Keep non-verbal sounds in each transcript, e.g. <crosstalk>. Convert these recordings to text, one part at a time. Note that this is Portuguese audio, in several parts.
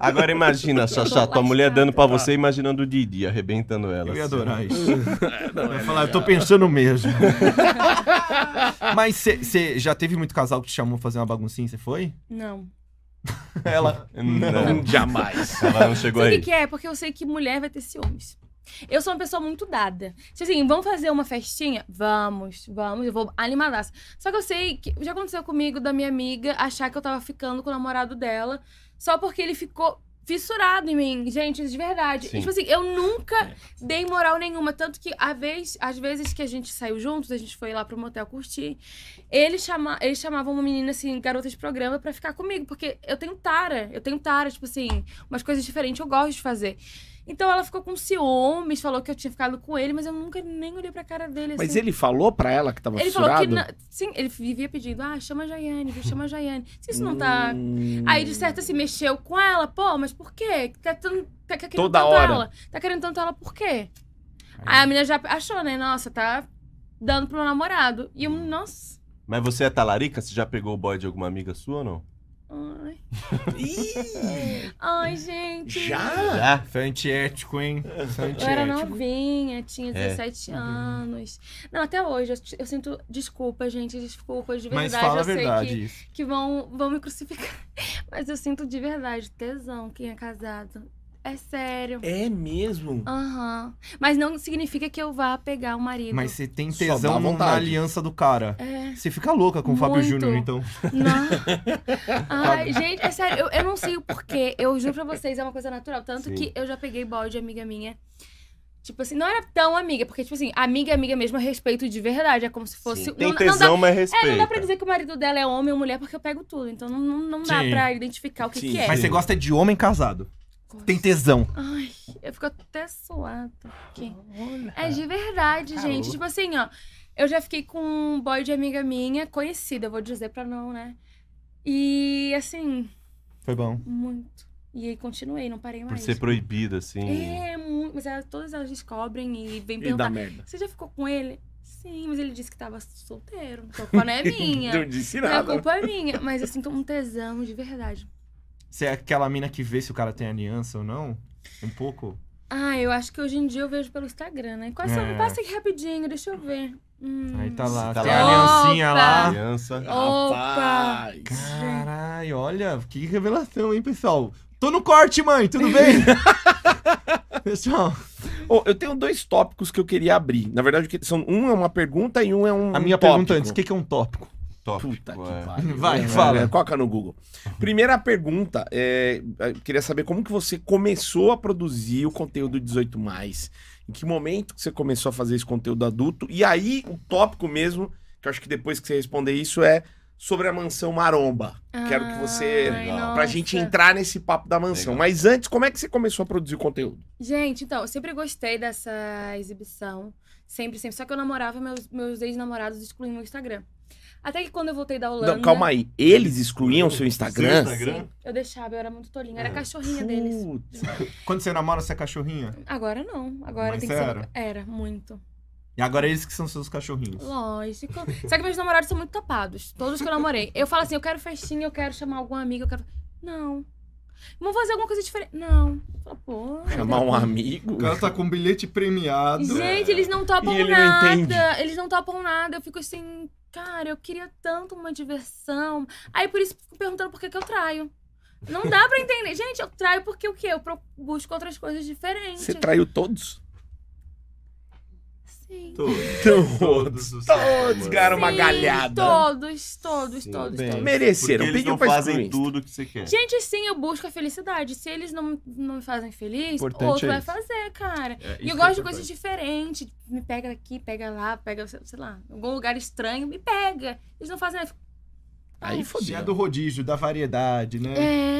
Agora imagina, Xaxá, tua mulher dando pra você, tá. imaginando o Didi, arrebentando ela. Eu ia assim. adorar assim. isso. É, não, eu é ia é falar, legal. eu tô pensando mesmo. <laughs> Mas você já teve muito casal que te chamou pra fazer uma baguncinha, você foi? Não. <laughs> Ela. Não, não, jamais. Ela não chegou Sabe aí. O que é? Porque eu sei que mulher vai ter ciúmes. Eu sou uma pessoa muito dada. Tipo assim, vamos fazer uma festinha? Vamos, vamos, eu vou animadaça. Só que eu sei que já aconteceu comigo, da minha amiga, achar que eu tava ficando com o namorado dela só porque ele ficou fissurado em mim, gente, de verdade. E, tipo assim, eu nunca é. dei moral nenhuma. Tanto que às vezes, às vezes que a gente saiu juntos, a gente foi lá pro motel curtir, ele, chama, ele chamava uma menina, assim, garota de programa, para ficar comigo. Porque eu tenho tara, eu tenho tara, tipo assim, umas coisas diferentes eu gosto de fazer. Então ela ficou com ciúmes, falou que eu tinha ficado com ele, mas eu nunca nem olhei pra cara dele. Assim. Mas ele falou pra ela que tava ele fissurado? Ele falou que. Sim, ele vivia pedindo: ah, chama a Jaiane, chama a Jaiane. Se isso não tá. Hum. Aí de certo assim, mexeu com ela, pô, mas por quê? Tá, tão... tá querendo Toda tanto hora. ela? Tá querendo tanto ela por quê? Aí. Aí a menina já achou, né? Nossa, tá dando pro meu namorado. E eu, hum. nossa. Mas você é talarica? Você já pegou o boy de alguma amiga sua ou não? Ih! Ai, gente. Já? Já? Foi antiético, hein? Foi antiético. Eu era novinha, tinha 17 é. Uhum. anos. Não, até hoje eu, eu, sinto desculpa, gente, desculpa, de verdade. Mas fala eu a verdade. sei que, que, vão, vão me crucificar. <laughs> Mas eu sinto de verdade tesão quem é casado. É sério. É mesmo? Aham. Uhum. Mas não significa que eu vá pegar o marido. Mas você tem tesão na aliança do cara. É. Você fica louca com o Fábio Júnior, então. Não. <laughs> Ai, gente, é sério. Eu, eu não sei o porquê. Eu juro pra vocês, é uma coisa natural. Tanto Sim. que eu já peguei bode, amiga minha. Tipo assim, não era tão amiga, porque, tipo assim, amiga, amiga mesmo, respeito de verdade. É como se fosse. Sim, tem não, tesão, não dá, mas respeito. É, não dá pra dizer que o marido dela é homem ou mulher, porque eu pego tudo. Então não, não, não dá pra identificar o que, Sim. que é. Mas você gosta de homem casado? tem tesão. Ai, eu fico até suada. Aqui. É de verdade, Caramba. Tá gente. Tipo assim, ó. Eu já fiquei com um boy de amiga minha, conhecida, vou dizer pra não, né? E assim. Foi bom. Muito. E aí continuei, não parei Por mais. Por ser proibida, assim. É, muito. Mas é, todas elas descobrem e vêm perguntar. E dá merda. Você já ficou com ele? Sim, mas ele disse que tava solteiro. A culpa não é <laughs> minha. não disse nada. A culpa é minha. Mas eu sinto um tesão de verdade. Você é aquela mina que vê se o cara tem aliança ou não? Um pouco? Ah, eu acho que hoje em dia eu vejo pelo Instagram, né? Quais é. são? passa aqui rapidinho, deixa eu ver. Hum. Aí tá lá, tá lá. a aliancinha lá. Aliança. Opa! Caralho, olha, que revelação, hein, pessoal? Tô no corte, mãe, tudo bem? <laughs> pessoal. Oh, eu tenho dois tópicos que eu queria abrir. Na verdade, são um é uma pergunta e um é um. A minha tópico. pergunta antes: o que é um tópico? que é. pariu. <laughs> Vai, é, fala. É, Coloca no Google. Primeira pergunta, é, queria saber como que você começou a produzir o conteúdo 18 mais. Em que momento que você começou a fazer esse conteúdo adulto? E aí, o tópico mesmo, que eu acho que depois que você responder isso é sobre a mansão Maromba. Ah, Quero que você ai, pra gente entrar nesse papo da mansão. Legal. Mas antes, como é que você começou a produzir o conteúdo? Gente, então, eu sempre gostei dessa exibição. Sempre, sempre. Só que eu namorava meus, meus ex-namorados excluindo o Instagram. Até que quando eu voltei da Holanda. Não, calma aí. Eles excluíam o seu Instagram? Seu Instagram? Sim, eu deixava, eu era muito tolinha. Era ah, cachorrinha Puta. deles. Quando você namora, você é cachorrinha? Agora não. Agora Mas tem que era? ser. Era, muito. E agora eles que são seus cachorrinhos. Lógico. Só que meus namorados são muito tapados. Todos que eu namorei. Eu falo assim, eu quero festinha, eu quero chamar algum amigo, eu quero. Não. Vamos fazer alguma coisa diferente. Não. Pô, Chamar um amigo? O cara tá com um bilhete premiado. Gente, eles não topam ele nada. Não eles não topam nada. Eu fico assim, cara, eu queria tanto uma diversão. Aí por isso fico perguntando por que, que eu traio. Não dá pra entender. Gente, eu traio porque o quê? Eu busco outras coisas diferentes. Você traiu todos? Todos. Todos. Todos, todos ganharam uma galhada. Todos, todos, sim, todos, todos, Mereceram. Porque eles Pediu não fazem tudo que você quer. Gente, sim, eu busco a felicidade. Se eles não, não me fazem feliz, Importante outro é vai fazer, cara. É, e eu é gosto é de coisas diferentes. Me pega aqui, pega lá, pega, sei lá, algum lugar estranho, me pega. Eles não fazem Aí é. fodeu. Já do rodízio, da variedade, né?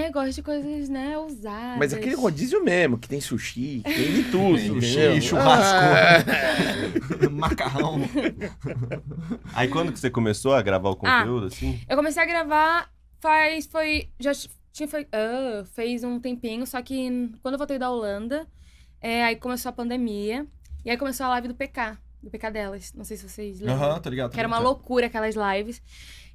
É, gosto de coisas, né, ousadas. Mas aquele rodízio mesmo, que tem sushi, que tem de tudo. sushi, <laughs> churrasco, ah. <laughs> <laughs> macarrão. Aí quando que você começou a gravar o ah, conteúdo, ah, assim? Eu comecei a gravar faz, foi, já tinha, foi, uh, fez um tempinho, só que quando eu voltei da Holanda, é, aí começou a pandemia, e aí começou a live do PK, do PK delas, não sei se vocês lembram. Aham, uhum, tá ligado. Que era uma loucura aquelas lives.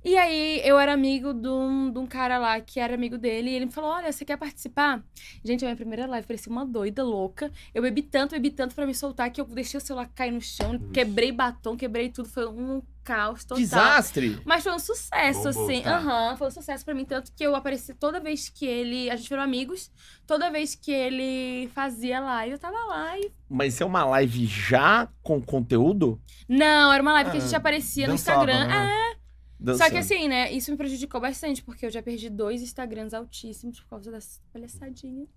E aí eu era amigo de um, de um cara lá que era amigo dele, e ele me falou: Olha, você quer participar? Gente, a minha primeira live parecia uma doida louca. Eu bebi tanto, bebi tanto para me soltar que eu deixei o celular cair no chão, quebrei batom, quebrei tudo. Foi um caos total. Desastre! Mas foi um sucesso, assim. Tá. Aham, uhum, foi um sucesso para mim. Tanto que eu apareci toda vez que ele. A gente virou amigos. Toda vez que ele fazia live, eu tava lá e. Mas é uma live já com conteúdo? Não, era uma live ah, que a gente ah, aparecia dançava, no Instagram. Né? É. Dançando. Só que assim, né? Isso me prejudicou bastante, porque eu já perdi dois Instagrams altíssimos por causa dessa palhaçadinha.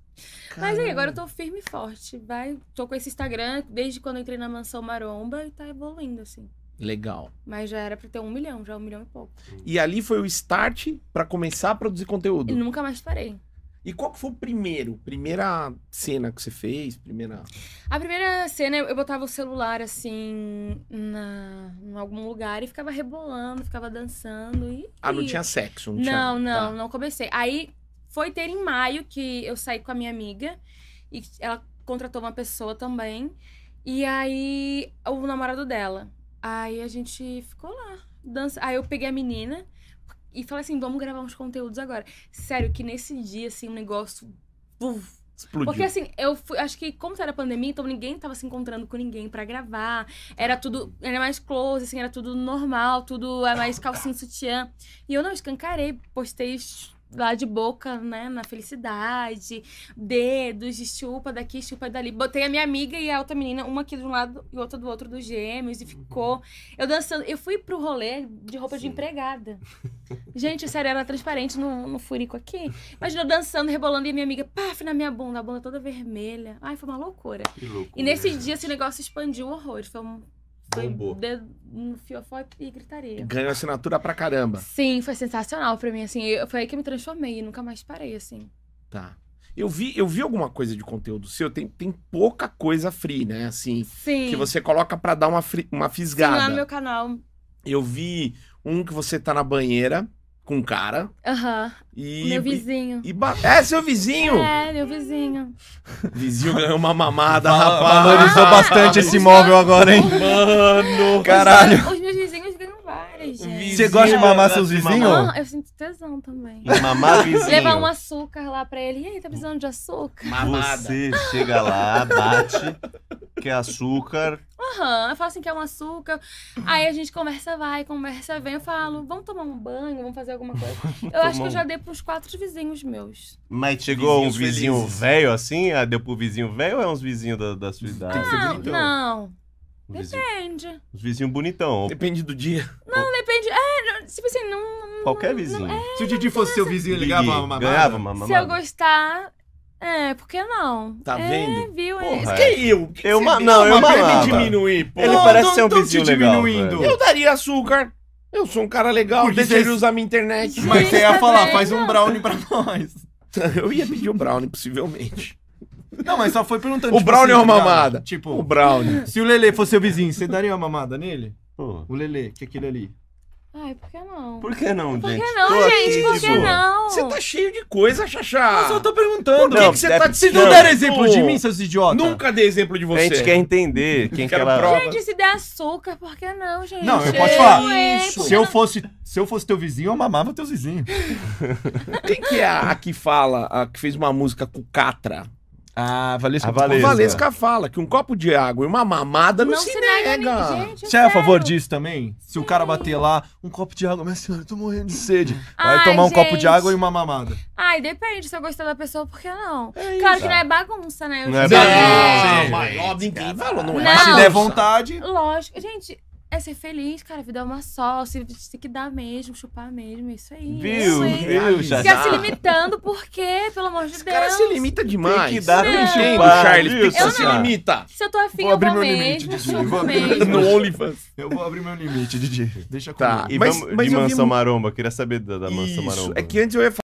Mas aí, agora eu tô firme e forte. Vai, tô com esse Instagram desde quando eu entrei na mansão Maromba e tá evoluindo, assim. Legal. Mas já era pra ter um milhão, já um milhão e pouco. E ali foi o start para começar a produzir conteúdo. E nunca mais parei. E qual que foi o primeiro? Primeira cena que você fez? Primeira. A primeira cena eu botava o celular assim na, em algum lugar e ficava rebolando, ficava dançando e. Ah, não tinha sexo, não, não tinha. Não, não, tá. não comecei. Aí foi ter em maio que eu saí com a minha amiga e ela contratou uma pessoa também. E aí o namorado dela. Aí a gente ficou lá. dançando, Aí eu peguei a menina e falei assim, vamos gravar uns conteúdos agora. Sério, que nesse dia, assim, o um negócio. Uf, Explodiu. Porque assim, eu fui, acho que como era pandemia, então ninguém tava se encontrando com ninguém para gravar. Era tudo, era mais close, assim, era tudo normal, tudo é mais calcinha sutiã. E eu não escancarei, postei lá de boca, né, na felicidade, dedos, de chupa daqui, chupa dali. Botei a minha amiga e a outra menina, uma aqui de um lado e outra do outro dos gêmeos, e uhum. ficou. Eu dançando. Eu fui pro rolê de roupa Sim. de empregada. <laughs> Gente, sério, era transparente no, no furico aqui. Imagina eu dançando, rebolando e a minha amiga, paf, na minha bunda, a bunda toda vermelha. Ai, foi uma loucura. loucura. E nesse dia esse negócio expandiu horror. Foi um foi Bombou. De, fiofó e gritaria. Ganhou assinatura pra caramba. Sim, foi sensacional pra mim, assim. foi aí que eu me transformei, e nunca mais parei, assim. Tá. Eu vi, eu vi alguma coisa de conteúdo seu, tem, tem pouca coisa free, né? Assim, Sim. que você coloca pra dar uma, free, uma fisgada. Sim, lá no meu canal. Eu vi um que você tá na banheira com um cara. Aham. Uhum. Meu vizinho. E, e é, seu vizinho? É, meu vizinho. vizinho ganhou é uma mamada, rapaz. Valorizou ah, bastante ah, esse imóvel agora, hein? Mano, caralho. os meus várias, gente. Você gosta de né? mamar seus vizinhos? Ah, eu sinto tesão também. E mamar <laughs> vizinho. Levar um açúcar lá pra ele. E aí, tá precisando de açúcar? Mamada. Você chega lá, bate, quer açúcar. Aham, eu falo assim, quer um açúcar. Aí a gente conversa, vai, conversa, vem. Eu falo, vamos tomar um banho, vamos fazer alguma coisa. <laughs> Eu acho que eu já dei pros quatro vizinhos meus. Mas chegou Vizinhos um vizinho velho assim? Ah, deu pro vizinho velho ou é uns vizinhos da, da sua idade? Ah, não. Os depende. Vizinho, os vizinhos bonitão. Depende do dia. Não, depende. É, tipo assim, não. Qualquer não, vizinho. Não, é, Se o Didi fosse seu vizinho, ligava uma mamada. Ganhava uma mamada. Se eu gostar, é, por que não? Tá é, vendo? Viu? É. Porra, é. é. Que eu? Que eu Não, eu me diminuir, pô. Ele parece não, ser um vizinho legal. Diminuindo. Eu daria açúcar. Eu sou um cara legal, Porque deixa ele usar minha internet. Mas você ia falar, faz um brownie pra nós. <laughs> eu ia pedir um brownie, possivelmente. Não, mas só foi perguntando. O tipo, Brownie assim, é uma mamada. Tipo, o Brownie. Se o Lele fosse seu vizinho, você daria uma mamada nele? O Lele, que é aquele ali. Ai, por que não? Por que não, gente? Por que não, gente? Por que não? Você tá cheio de coisa, Xaxá. Eu só tô perguntando. Por que, não, que você tá... Se não, der exemplo de mim, seus idiotas. Nunca dei exemplo de você. A gente quer entender quem que ela... Prova. Gente, se der açúcar, por que não, gente? Não, eu posso falar. se, eu fosse, se eu fosse teu vizinho, eu mamava teus vizinhos. <laughs> quem que é a que fala, a que fez uma música com Catra? Ah, Valesca. A Valesca. A Valesca fala que um copo de água e uma mamada não, não se, se, nega. nega Você é a favor disso também? Se o cara bater lá, um copo de água, minha senhora, eu tô morrendo de sede. Vai Ai, tomar um gente. copo de água e uma mamada. Ai, depende se eu gostar da pessoa, por que não? É claro que não é bagunça, né? Eu não é bagunça. É. Não, ninguém falou, não, é não é. Se der vontade. Lógico. Gente, é ser feliz, cara. A vida é uma só. se tem que dar mesmo, chupar mesmo. isso aí. Viu, isso viu, já Fica se limitando, por quê? Pelo amor de Esse Deus. cara se limita demais. Tem que dar, tem chupar. Charles, se limita. Se eu tô afim, vou eu abrir vou meu mesmo, limite, Didi. Vou no OnlyFans. Eu vou abrir meu limite, Didi. Deixa tá. comigo. Tá, e mas, vamos mas de Mansão vi... Maromba. Queria saber da, da Mansão é Maromba. É que antes eu ia falar